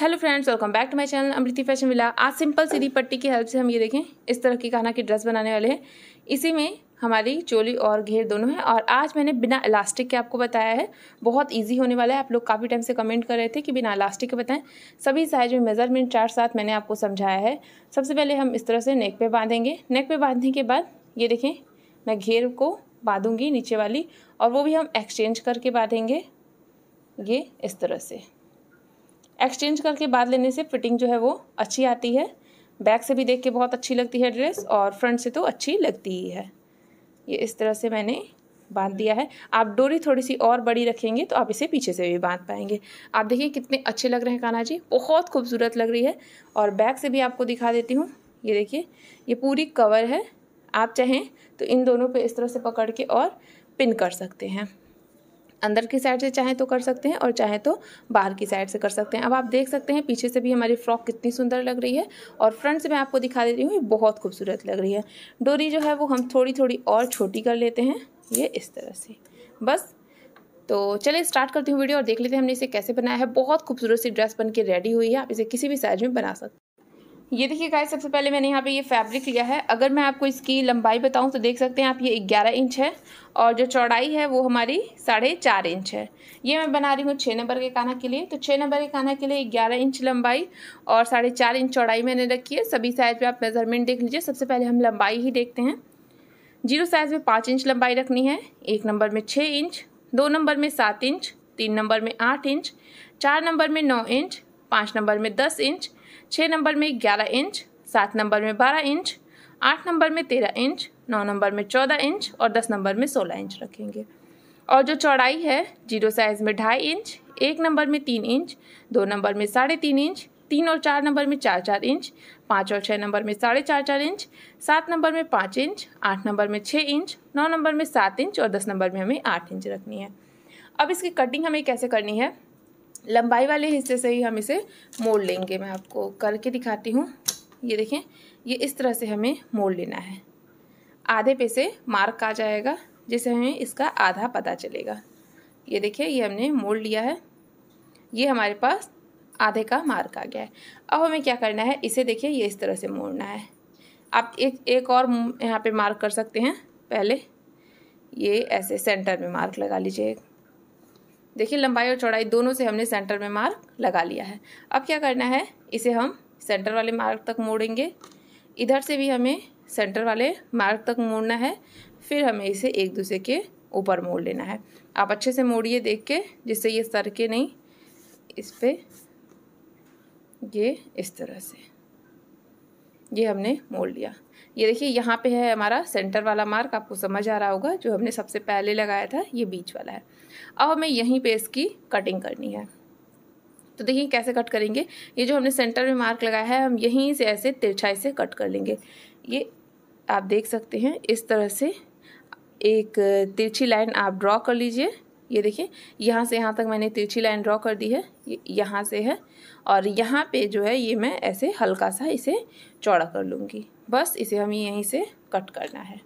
hello friends welcome back to my channel Amriti fashion villa आज simple सीधी पट्टी की हेल्प से हम ये देखें इस तरह की खाना की ड्रेस बनाने वाले हैं इसी में हमारी चोली और घेर दोनों है और आज मैंने बिना इलास्टिक के आपको बताया है बहुत इजी होने वाला है आप लोग काफ़ी टाइम से कमेंट कर रहे थे कि बिना इलास्टिक के बताएं सभी साइज में मेज़रमेंट चार साथ मैंने आपको समझाया है सबसे पहले हम इस तरह से नेक पे बांधेंगे नेक पे बांधने के बाद ये देखें मैं घेर को बांधूँगी नीचे वाली और वो भी हम एक्सचेंज करके बांधेंगे ये इस तरह से एक्सचेंज करके बाद लेने से फिटिंग जो है वो अच्छी आती है बैक से भी देख के बहुत अच्छी लगती है ड्रेस और फ्रंट से तो अच्छी लगती ही है ये इस तरह से मैंने बांध दिया है आप डोरी थोड़ी सी और बड़ी रखेंगे तो आप इसे पीछे से भी बांध पाएंगे आप देखिए कितने अच्छे लग रहे हैं कान्हा जी बहुत खूबसूरत लग रही है और बैक से भी आपको दिखा देती हूँ ये देखिए ये पूरी कवर है आप चाहें तो इन दोनों पे इस तरह से पकड़ के और पिन कर सकते हैं अंदर की साइड से चाहे तो कर सकते हैं और चाहे तो बाहर की साइड से कर सकते हैं अब आप देख सकते हैं पीछे से भी हमारी फ्रॉक कितनी सुंदर लग रही है और फ्रंट से मैं आपको दिखा दे रही हूँ ये बहुत खूबसूरत लग रही है डोरी जो है वो हम थोड़ी थोड़ी और छोटी कर लेते हैं ये इस तरह से बस तो चलिए स्टार्ट करती हूँ वीडियो और देख लेते हैं हमने इसे कैसे बनाया है बहुत खूबसूरत सी ड्रेस बन के रेडी हुई है आप इसे किसी भी साइज में बना सकते हैं ये देखिए गाइस सबसे पहले मैंने यहाँ पे ये फैब्रिक लिया है अगर मैं आपको इसकी लंबाई बताऊँ तो देख सकते हैं आप ये ग्यारह इंच है और जो चौड़ाई है वो हमारी साढ़े चार इंच है ये मैं बना रही हूँ छः नंबर के काना के लिए तो छः नंबर के काना के लिए ग्यारह इंच लंबाई और साढ़े चार इंच चौड़ाई मैंने रखी है सभी साइज़ में आप मेज़रमेंट देख लीजिए सबसे पहले हम लंबाई ही देखते हैं जीरो साइज़ में पाँच इंच लंबाई रखनी है एक नंबर में छः इंच दो नंबर में सात इंच तीन नंबर में आठ इंच चार नंबर में नौ इंच पाँच नंबर में दस इंच छः नंबर में ग्यारह इंच सात नंबर में बारह इंच आठ नंबर में तेरह इंच नौ नंबर में चौदह इंच और दस नंबर में सोलह इंच रखेंगे और जो चौड़ाई है जीरो साइज़ में ढाई इंच एक नंबर में तीन इंच दो नंबर में साढ़े तीन इंच तीन और चार नंबर में चार चार इंच पाँच और छः नंबर में साढ़े चार चार इंच सात नंबर में पाँच इंच आठ नंबर में छः इंच नौ नंबर में सात इंच और दस नंबर में हमें आठ इंच रखनी है अब इसकी कटिंग हमें कैसे करनी है लंबाई वाले हिस्से से ही हम इसे मोड़ लेंगे मैं आपको करके दिखाती हूँ ये देखें ये इस तरह से हमें मोड़ लेना है आधे पे से मार्क आ जाएगा जिससे हमें इसका आधा पता चलेगा ये देखिए ये हमने मोड़ लिया है ये हमारे पास आधे का मार्क आ गया है अब हमें क्या करना है इसे देखिए ये इस तरह से मोड़ना है आप एक एक और यहाँ पे मार्क कर सकते हैं पहले ये ऐसे सेंटर में मार्क लगा लीजिए देखिए लंबाई और चौड़ाई दोनों से हमने सेंटर में मार्क लगा लिया है अब क्या करना है इसे हम सेंटर वाले मार्क तक मोड़ेंगे इधर से भी हमें सेंटर वाले मार्क तक मोड़ना है फिर हमें इसे एक दूसरे के ऊपर मोड़ लेना है आप अच्छे से मोड़िए देख के जिससे ये सर के नहीं इस पर ये इस तरह से ये हमने मोड़ लिया ये देखिए यहाँ पे है हमारा सेंटर वाला मार्क आपको समझ आ रहा होगा जो हमने सबसे पहले लगाया था ये बीच वाला है अब हमें यहीं पे इसकी कटिंग करनी है तो देखिए कैसे कट करेंगे ये जो हमने सेंटर में मार्क लगाया है हम यहीं से ऐसे तिरछाई से कट कर लेंगे ये आप देख सकते हैं इस तरह से एक तिरछी लाइन आप ड्रॉ कर लीजिए ये देखिए यहाँ से यहाँ तक मैंने तिरछी लाइन ड्रॉ कर दी है ये यहाँ से है और यहाँ पे जो है ये मैं ऐसे हल्का सा इसे चौड़ा कर लूँगी बस इसे हमें यहीं से कट करना है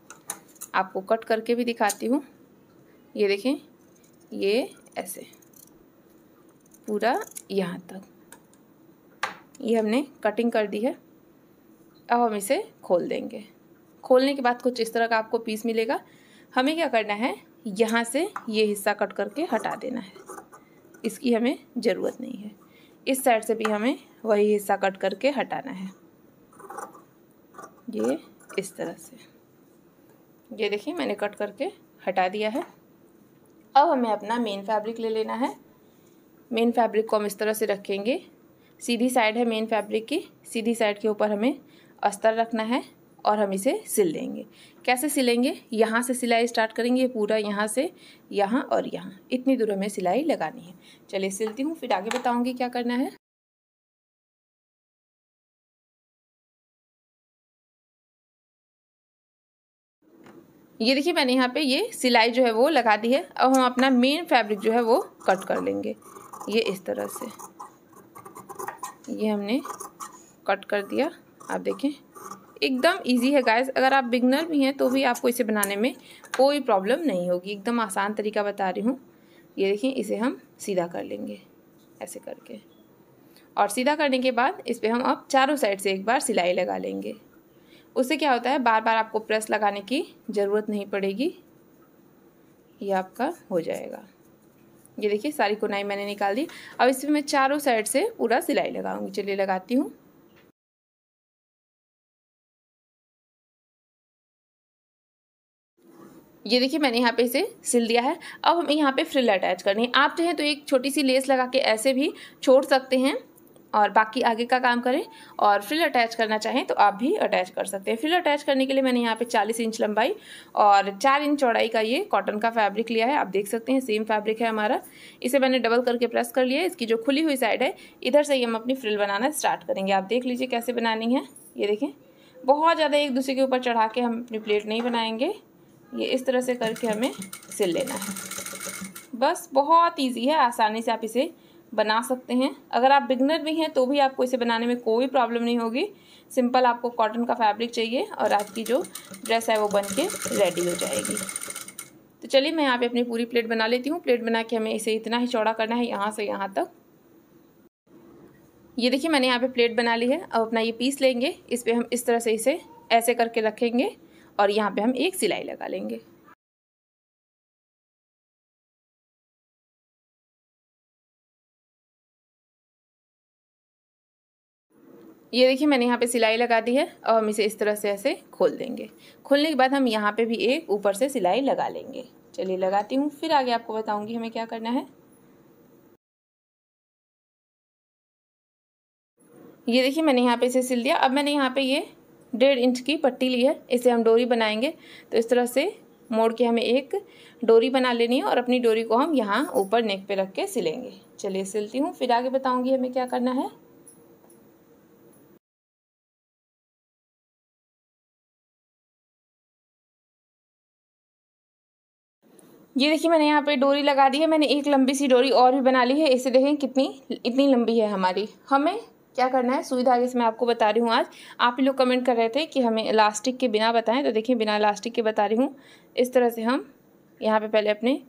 आपको कट करके भी दिखाती हूँ ये देखें ये ऐसे पूरा यहाँ तक ये हमने कटिंग कर दी है अब हम इसे खोल देंगे खोलने के बाद कुछ इस तरह का आपको पीस मिलेगा हमें क्या करना है यहाँ से ये हिस्सा कट करके हटा देना है इसकी हमें ज़रूरत नहीं है इस साइड से भी हमें वही हिस्सा कट करके हटाना है ये इस तरह से ये देखिए मैंने कट करके हटा दिया है अब हमें अपना मेन फैब्रिक ले लेना है मेन फैब्रिक को हम इस तरह से रखेंगे सीधी साइड है मेन फैब्रिक की सीधी साइड के ऊपर हमें अस्तर रखना है और हम इसे सिल लेंगे कैसे सिलेंगे यहाँ से सिलाई स्टार्ट करेंगे पूरा यहाँ से यहाँ और यहाँ इतनी दूर हमें सिलाई लगानी है चलिए सिलती हूँ फिर आगे बताऊँगी क्या करना है ये देखिए मैंने यहाँ पे ये सिलाई जो है वो लगा दी है अब हम अपना मेन फैब्रिक जो है वो कट कर लेंगे ये इस तरह से ये हमने कट कर दिया आप देखें एकदम इजी है गाइस अगर आप बिगनर भी हैं तो भी आपको इसे बनाने में कोई प्रॉब्लम नहीं होगी एकदम आसान तरीका बता रही हूँ ये देखिए इसे हम सीधा कर लेंगे ऐसे करके और सीधा करने के बाद इस पर हम अब चारों साइड से एक बार सिलाई लगा लेंगे उससे क्या होता है बार बार आपको प्रेस लगाने की ज़रूरत नहीं पड़ेगी ये आपका हो जाएगा ये देखिए सारी कुनाई मैंने निकाल दी अब इसमें मैं चारों साइड से पूरा सिलाई लगाऊंगी चलिए लगाती हूँ ये देखिए मैंने यहाँ पे इसे सिल दिया है अब हमें यहाँ पे फ्रिल अटैच करनी है आप चाहें तो एक छोटी सी लेस लगा के ऐसे भी छोड़ सकते हैं और बाकी आगे का काम करें और फ्रिल अटैच करना चाहें तो आप भी अटैच कर सकते हैं फ्रिल अटैच करने के लिए मैंने यहाँ पे 40 इंच लंबाई और 4 इंच चौड़ाई का ये कॉटन का फैब्रिक लिया है आप देख सकते हैं सेम फैब्रिक है हमारा इसे मैंने डबल करके प्रेस कर लिया है इसकी जो खुली हुई साइड है इधर से ही हम अपनी फ्रिल बनाना स्टार्ट करेंगे आप देख लीजिए कैसे बनानी है ये देखें बहुत ज़्यादा एक दूसरे के ऊपर चढ़ा के हम अपनी प्लेट नहीं बनाएंगे ये इस तरह से करके हमें सिल लेना है बस बहुत ईजी है आसानी से आप इसे बना सकते हैं अगर आप बिगनर भी हैं तो भी आपको इसे बनाने में कोई प्रॉब्लम नहीं होगी सिंपल आपको कॉटन का फैब्रिक चाहिए और आपकी जो ड्रेस है वो बन के रेडी हो जाएगी तो चलिए मैं यहाँ पे अपनी पूरी प्लेट बना लेती हूँ प्लेट बना के हमें इसे इतना ही चौड़ा करना है यहाँ से यहाँ तक ये देखिए मैंने यहाँ पे प्लेट बना ली है अब अपना ये पीस लेंगे इस पर हम इस तरह से इसे ऐसे करके रखेंगे और यहाँ पे हम एक सिलाई लगा लेंगे ये देखिए मैंने यहाँ पे सिलाई लगा दी है और हम इसे इस तरह से ऐसे खोल देंगे खोलने के बाद हम यहाँ पे भी एक ऊपर से सिलाई लगा लेंगे चलिए लगाती हूँ फिर आगे आपको बताऊँगी हमें क्या करना है ये देखिए मैंने यहाँ पे इसे सिल दिया अब मैंने यहाँ पे ये डेढ़ इंच की पट्टी ली है इसे हम डोरी बनाएंगे तो इस तरह से मोड़ के हमें एक डोरी बना लेनी है और अपनी डोरी को हम यहाँ ऊपर नेक पे रख के सिलेंगे चलिए सिलती हूँ फिर आगे बताऊँगी हमें क्या करना है ये देखिए मैंने यहाँ पे डोरी लगा दी है मैंने एक लंबी सी डोरी और भी बना ली है इसे देखें कितनी इतनी लंबी है हमारी हमें क्या करना है सुई धागे से मैं आपको बता रही हूँ आज आप ही लोग कमेंट कर रहे थे कि हमें इलास्टिक के बिना बताएं तो देखिए बिना इलास्टिक के बता रही हूँ इस तरह से हम यहाँ पे पहले अपने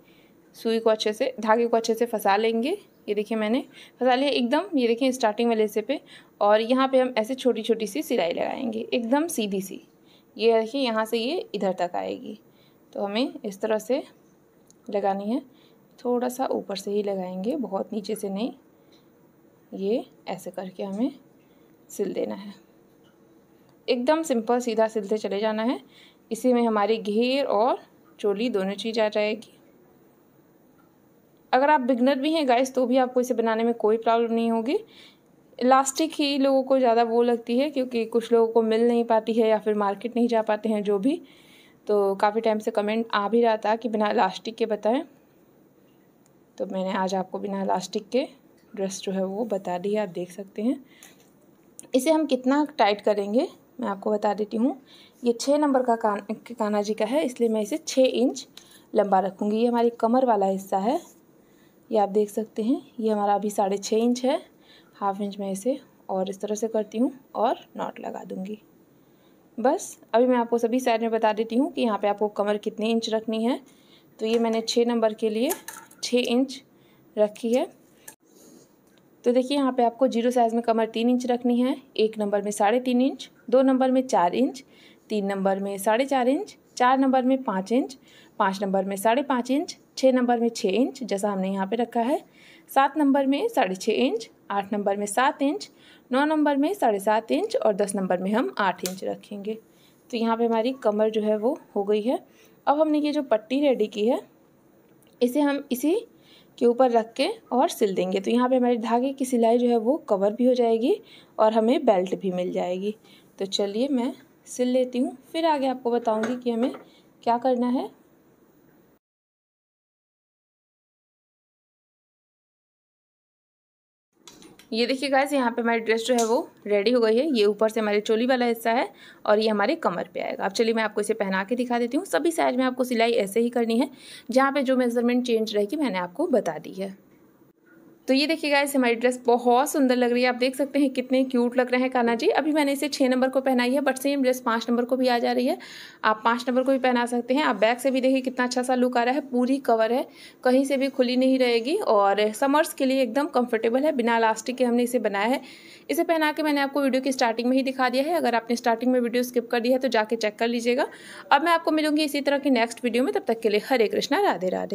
सुई को अच्छे से धागे को अच्छे से फंसा लेंगे ये देखिए मैंने फंसा लिया एकदम ये देखिए स्टार्टिंग वाले हिस्से पे और यहाँ पर हम ऐसे छोटी छोटी सी सिलाई लगाएंगे एकदम सीधी सी ये देखिए यहाँ से ये इधर तक आएगी तो हमें इस तरह से लगानी है थोड़ा सा ऊपर से ही लगाएंगे बहुत नीचे से नहीं ये ऐसे करके हमें सिल देना है एकदम सिंपल सीधा सिलते चले जाना है इसी में हमारी घेर और चोली दोनों चीज़ आ जाएगी अगर आप बिगनर भी हैं गाइस तो भी आपको इसे बनाने में कोई प्रॉब्लम नहीं होगी इलास्टिक ही लोगों को ज़्यादा वो लगती है क्योंकि कुछ लोगों को मिल नहीं पाती है या फिर मार्केट नहीं जा पाते हैं जो भी तो काफ़ी टाइम से कमेंट आ भी रहा था कि बिना इलास्टिक के बताएं तो मैंने आज आपको बिना इलास्टिक के ड्रेस जो है वो बता दी आप देख सकते हैं इसे हम कितना टाइट करेंगे मैं आपको बता देती हूँ ये छः नंबर का कान काना जी का है इसलिए मैं इसे छः इंच लंबा रखूँगी ये हमारी कमर वाला हिस्सा है ये आप देख सकते हैं ये हमारा अभी साढ़े छः इंच है हाफ इंच मैं इसे और इस तरह से करती हूँ और नॉट लगा दूँगी बस अभी मैं आपको सभी साइड में बता देती हूँ कि यहाँ पर आपको कमर कितने इंच रखनी है तो ये मैंने छः नंबर के लिए छः इंच रखी है तो देखिए यहाँ पे आपको जीरो साइज़ में कमर तीन इंच रखनी है एक नंबर में साढ़े तीन इंच दो नंबर में चार इंच तीन नंबर में साढ़े चार इंच चार नंबर में पाँच इंच पाँच नंबर में साढ़े पाँच इंच छः नंबर में छः इंच जैसा हमने यहाँ पे रखा है सात नंबर में साढ़े छः इंच आठ नंबर में सात इंच नौ नंबर में साढ़े सात इंच और दस नंबर में हम आठ इंच रखेंगे तो यहाँ पे हमारी कमर जो है वो हो गई है अब हमने ये जो पट्टी रेडी की है इसे हम इसी के ऊपर रख के और सिल देंगे तो यहाँ पे हमारे धागे की सिलाई जो है वो कवर भी हो जाएगी और हमें बेल्ट भी मिल जाएगी तो चलिए मैं सिल लेती हूँ फिर आगे आपको बताऊँगी कि हमें क्या करना है ये देखिए गाइस यहाँ पे हमारी ड्रेस जो है वो रेडी हो गई है ये ऊपर से हमारे चोली वाला हिस्सा है और ये हमारे कमर पे आएगा अब चलिए मैं आपको इसे पहना के दिखा देती हूँ सभी साइज में आपको सिलाई ऐसे ही करनी है जहाँ पे जो मेजरमेंट चेंज रहेगी मैंने आपको बता दी है तो ये देखिए गाइस हमारी ड्रेस बहुत सुंदर लग रही है आप देख सकते हैं कितने क्यूट लग रहे हैं कान्हा जी अभी मैंने इसे छः नंबर को पहनाई है बट सेम ड्रेस पाँच नंबर को भी आ जा रही है आप पाँच नंबर को भी पहना सकते हैं आप बैक से भी देखिए कितना अच्छा सा लुक आ रहा है पूरी कवर है कहीं से भी खुली नहीं रहेगी और समर्स के लिए एकदम कम्फर्टेबल है बिना लास्टिक के हमने इसे बनाया है इसे पहना के मैंने आपको वीडियो की स्टार्टिंग में ही दिखा दिया है अगर आपने स्टार्टिंग में वीडियो स्किप कर दी है तो जाके चेक कर लीजिएगा अब मैं आपको मिलूंगी इसी तरह की नेक्स्ट वीडियो में तब तक के लिए हरे कृष्णा राधे राधे